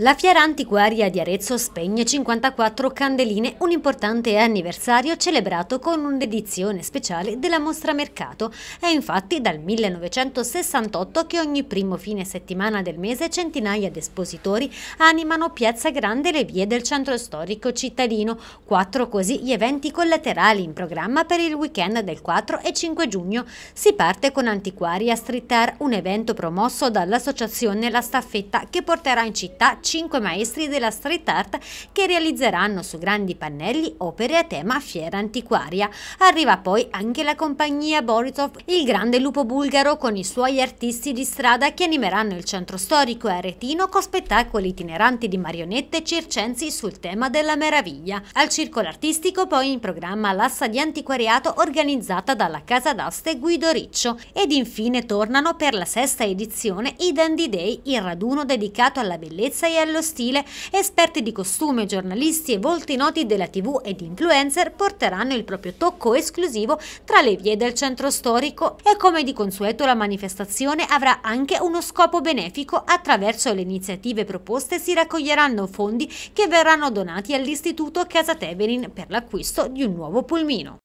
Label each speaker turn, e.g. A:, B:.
A: La Fiera Antiquaria di Arezzo spegne 54 candeline, un importante anniversario celebrato con un'edizione speciale della mostra mercato. È infatti dal 1968 che ogni primo fine settimana del mese centinaia di espositori animano Piazza Grande e le vie del centro storico cittadino. Quattro così gli eventi collaterali in programma per il weekend del 4 e 5 giugno. Si parte con Antiquaria Street Art, un evento promosso dall'associazione La Staffetta che porterà in città cinque maestri della street art che realizzeranno su grandi pannelli opere a tema fiera antiquaria. Arriva poi anche la compagnia Borisov, il grande lupo bulgaro con i suoi artisti di strada che animeranno il centro storico aretino con spettacoli itineranti di marionette circensi sul tema della meraviglia. Al circolo artistico poi in programma l'assa di antiquariato organizzata dalla casa d'aste Guido Riccio ed infine tornano per la sesta edizione i Dandy Day, il raduno dedicato alla bellezza e e allo stile, esperti di costume, giornalisti e volti noti della tv ed influencer porteranno il proprio tocco esclusivo tra le vie del centro storico e come di consueto la manifestazione avrà anche uno scopo benefico attraverso le iniziative proposte si raccoglieranno fondi che verranno donati all'Istituto Casa Teverin per l'acquisto di un nuovo pulmino.